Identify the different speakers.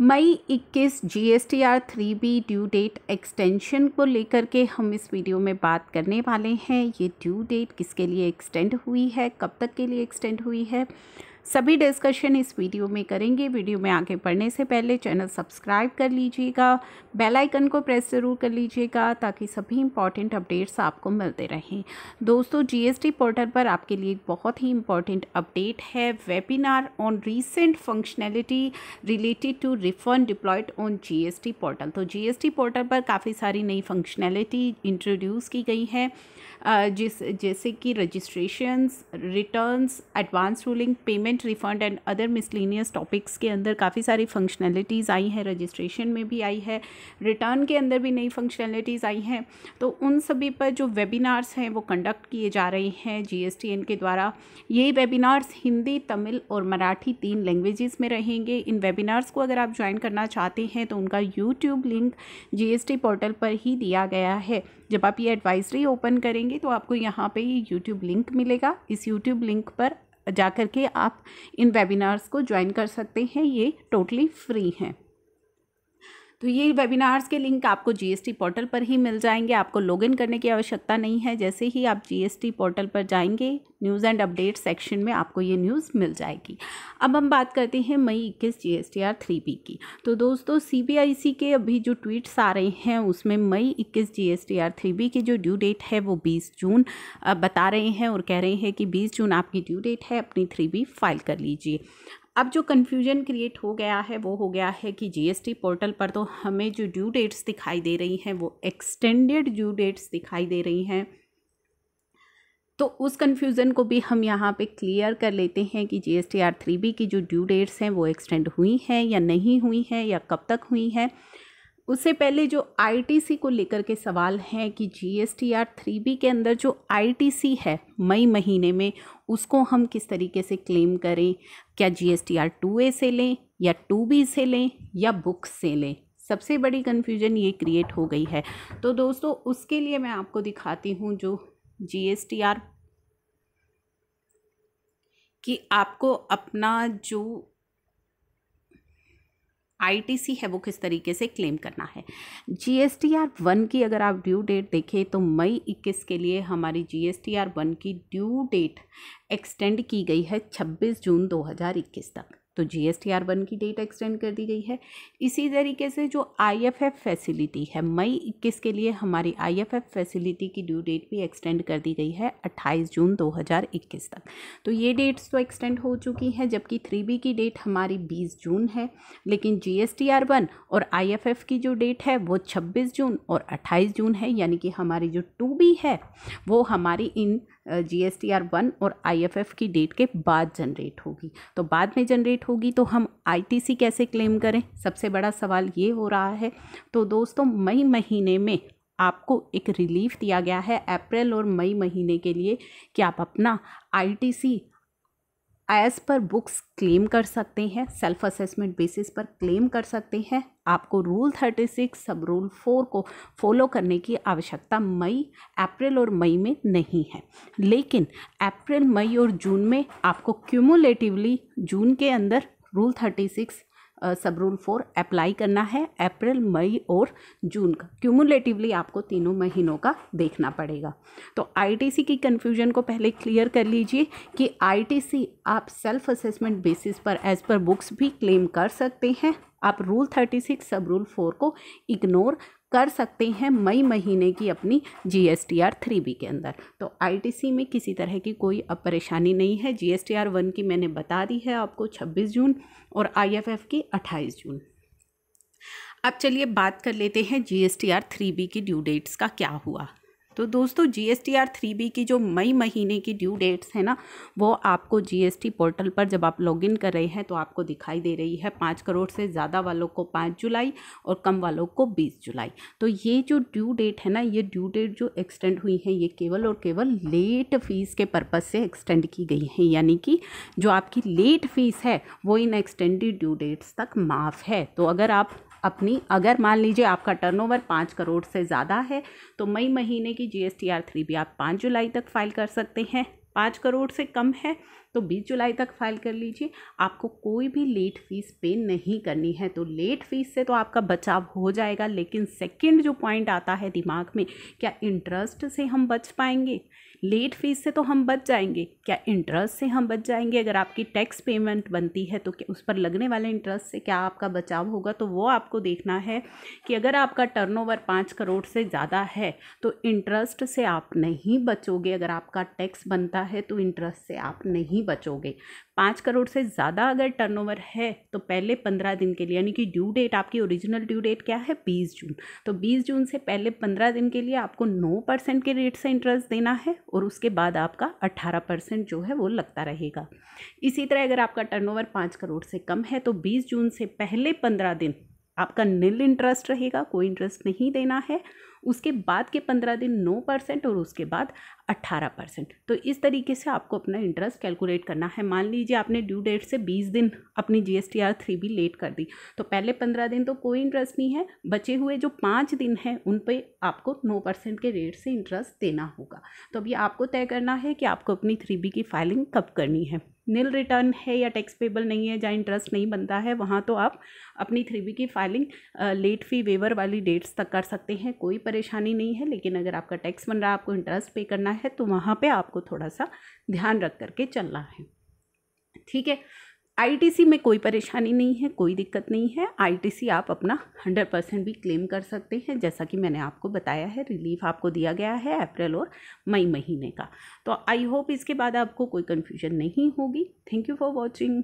Speaker 1: मई 21 G S T R three B due date extension को लेकर के हम इस वीडियो में बात करने वाले हैं ये ड्यू डेट किसके लिए एक्सटेंड हुई है कब तक के लिए एक्सटेंड हुई है सभी डिस्कशन इस वीडियो में करेंगे वीडियो में आगे बढ़ने से पहले चैनल सब्सक्राइब कर लीजिएगा बेल आइकन को प्रेस ज़रूर कर लीजिएगा ताकि सभी इंपॉर्टेंट अपडेट्स आपको मिलते रहें दोस्तों जीएसटी पोर्टल पर आपके लिए एक बहुत ही इंपॉर्टेंट अपडेट है webinar on recent functionality related to refund deployed on G portal तो जी पोर्टल पर काफ़ी सारी नई फंक्शनैलिटी इंट्रोड्यूस की गई है जिस जैसे कि registrations returns advance ruling payment refund and other miscellaneous topics के अंदर काफ़ी सारी फंक्शनैलिटीज़ आई हैं रजिस्ट्रेशन में भी आई है रिटर्न के अंदर भी नई फंक्शनैलिटीज़ आई हैं तो उन सभी पर जो वेबिनार्स हैं वो कंडक्ट किए जा रहे हैं एन के द्वारा ये वेबिनार्स हिंदी तमिल और मराठी तीन लैंग्वेजेस में रहेंगे इन वेबिनार्स को अगर आप ज्वाइन करना चाहते हैं तो उनका यूट्यूब लिंक टी पोर्टल पर ही दिया गया है जब आप ये एडवाइजरी ओपन करेंगे करेंगे तो आपको यहाँ पे ये यूट्यूब लिंक मिलेगा इस यूट्यूब लिंक पर जाकर के आप इन वेबिनार्स को ज्वाइन कर सकते हैं ये टोटली फ्री हैं तो ये वेबिनार्स के लिंक आपको जीएसटी पोर्टल पर ही मिल जाएंगे आपको लॉगिन करने की आवश्यकता नहीं है जैसे ही आप जीएसटी पोर्टल पर जाएंगे न्यूज़ एंड अपडेट सेक्शन में आपको ये न्यूज़ मिल जाएगी अब हम बात करते हैं मई इक्कीस G S T R three B की तो दोस्तों सी बी आई सी के अभी जो ट्वीट्स आ रहे हैं उसमें मई इक्कीस G S T R three B की जो ड्यू डेट है वो बीस जून बता रहे हैं और कह रहे हैं कि बीस जून आपकी ड्यू डेट है अपनी थ्री बी फाइल कर लीजिए अब जो कन्फ्यूजन क्रिएट हो गया है वो हो गया है कि जीएसटी पोर्टल पर तो हमें जो ड्यू डेट्स दिखाई दे रही हैं वो एक्सटेंडेड ड्यू डेट्स दिखाई दे रही हैं तो उस कन्फ्यूज़न को भी हम यहाँ पे क्लियर कर लेते हैं कि G S T R three B की जो ड्यू डेट्स हैं वो एक्सटेंड हुई हैं या नहीं हुई हैं या कब तक हुई हैं उससे पहले जो आईटीसी को लेकर के सवाल हैं कि जी आर थ्री बी के अंदर जो आईटीसी है मई महीने में उसको हम किस तरीके से क्लेम करें क्या G S T R two A से लें या टू बी से लें या बुक से लें सबसे बड़ी कन्फ्यूजन ये क्रिएट हो गई है तो दोस्तों उसके लिए मैं आपको दिखाती हूँ जो जी एस टी आर कि आपको अपना जो आईटीसी है वो किस तरीके से क्लेम करना है जीएसटीआर वन की अगर आप ड्यू डेट देखें तो मई इक्कीस के लिए हमारी जीएसटीआर वन की ड्यू डेट एक्सटेंड की गई है 26 जून 2021 तक तो G S T R one की डेट एक्सटेंड कर दी गई है इसी तरीके से जो आई एफ एफ फैसिलिटी है मई इक्कीस के लिए हमारी आई एफ एफ फैसिलिटी की ड्यू डेट भी एक्सटेंड कर दी गई है अट्ठाईस जून दो हज़ार इक्कीस तक तो ये डेट्स तो एक्सटेंड हो चुकी हैं जबकि थ्री बी की डेट हमारी बीस जून है लेकिन G S T R one और आई एफ एफ की जो डेट है वो छब्बीस जून और अट्ठाईस जून है यानी कि हमारी जो टू बी है वो हमारी इन आर वन और एफ की डेट के बाद जनरेट होगी तो बाद में जनरेट होगी तो हम सी कैसे क्लेम करें सबसे बड़ा सवाल ये हो रहा है तो दोस्तों मई महीने में आपको एक रिलीफ दिया गया है अप्रैल और मई महीने के लिए कि आप अपना C as per books claim कर सकते हैं सेल्फ असेसमेंट बेसिस पर क्लेम कर सकते हैं आपको rule thirty six sub rule four को फॉलो करने की आवश्यकता मई अप्रैल और मई में नहीं है लेकिन अप्रैल मई और जून में आपको क्यूमुलेटिवली जून के अंदर rule thirty six sub rule four apply करना है अप्रैल मई और जून का क्यूमुलेटिवली आपको तीनों महीनों का देखना पड़ेगा तो आईटीसी की कन्फ्यूजन को पहले क्लियर कर लीजिए कि आईटीसी आप सेल्फ असेसमेंट बेसिस पर एज पर बुक्स भी क्लेम कर सकते हैं आप rule thirty six sub rule four को इग्नोर कर सकते हैं मई महीने की अपनी G S T R three B के अंदर तो आई टी सी में किसी तरह की कोई अब परेशानी नहीं है G S T R one की मैंने बता दी है आपको छब्बीस जून और आई एफ एफ की अट्ठाईस जून अब चलिए बात कर लेते हैं G S T R three B की ड्यू डेट्स का क्या हुआ तो दोस्तों G S T R three B की जो मई महीने की ड्यू डेट्स है ना वो आपको जी एस टी पोर्टल पर जब आप लॉगिन कर रहे हैं तो आपको दिखाई दे रही है पाँच करोड़ से ज़्यादा वालों को पाँच जुलाई और कम वालों को बीस जुलाई तो ये जो ड्यू डेट है ना ये ड्यू डेट जो एक्सटेंड हुई है ये केवल और केवल लेट फीस के पर्पज़ से एक्सटेंड की गई है यानी कि जो आपकी लेट फीस है वो इन एक्सटेंडेड ड्यू डेट्स तक माफ़ है तो अगर आप अपनी अगर मान लीजिए आपका टर्नओवर पाँच करोड़ से ज़्यादा है तो मई महीने की G S T R three भी आप पाँच जुलाई तक फाइल कर सकते हैं पाँच करोड़ से कम है तो 20 जुलाई तक फाइल कर लीजिए आपको कोई भी लेट फीस पे नहीं करनी है तो लेट फीस से तो आपका बचाव हो जाएगा लेकिन सेकेंड जो पॉइंट आता है दिमाग में क्या इंटरेस्ट से हम बच पाएंगे लेट फीस से तो हम बच जाएंगे क्या इंटरेस्ट से हम बच जाएंगे अगर आपकी टैक्स पेमेंट बनती है तो क्या उस पर लगने वाले इंटरेस्ट से क्या आपका बचाव होगा तो वो आपको देखना है कि अगर आपका टर्नओवर पाँच करोड़ से ज़्यादा है तो इंटरेस्ट से आप नहीं बचोगे अगर आपका टैक्स बनता है तो इंटरेस्ट से आप नहीं नहीं बचोगे पाँच करोड़ से ज़्यादा अगर टर्नओवर है तो पहले पंद्रह दिन के लिए यानी कि ड्यू डेट आपकी ओरिजिनल ड्यू डेट क्या है बीस जून तो बीस जून से पहले पंद्रह दिन के लिए आपको नौ परसेंट के रेट से इंटरेस्ट देना है और उसके बाद आपका अट्ठारह परसेंट जो है वो लगता रहेगा इसी तरह अगर आपका टर्न ओवर करोड़ से कम है तो बीस जून से पहले पंद्रह दिन आपका निल इंटरेस्ट रहेगा कोई इंटरेस्ट नहीं देना है उसके बाद के पंद्रह दिन नौ परसेंट और उसके बाद अट्ठारह परसेंट तो इस तरीके से आपको अपना इंटरेस्ट कैलकुलेट करना है मान लीजिए आपने ड्यू डेट से बीस दिन अपनी G S T R three भी लेट कर दी तो पहले पंद्रह दिन तो कोई इंटरेस्ट नहीं है बचे हुए जो पाँच दिन हैं उन पर आपको नौ परसेंट के रेट से इंटरेस्ट देना होगा तो अभी आपको तय करना है कि आपको अपनी थ्री बी की फाइलिंग कब करनी है नील रिटर्न है या टैक्स पेबल नहीं है जहाँ इंटरेस्ट नहीं बनता है वहाँ तो आप अपनी थ्री बी की फाइलिंग लेट फी वेवर वाली डेट्स तक कर सकते हैं कोई परेशानी नहीं है लेकिन अगर आपका टैक्स बन रहा है आपको इंटरेस्ट पे करना है तो वहाँ पे आपको थोड़ा सा ध्यान रख करके चलना है ठीक है आईटीसी में कोई परेशानी नहीं है कोई दिक्कत नहीं है आईटीसी आप अपना हंड्रेड परसेंट भी क्लेम कर सकते हैं जैसा कि मैंने आपको बताया है रिलीफ आपको दिया गया है अप्रैल और मई महीने का तो आई होप इसके बाद आपको कोई कन्फ्यूजन नहीं होगी थैंक यू फॉर वॉचिंग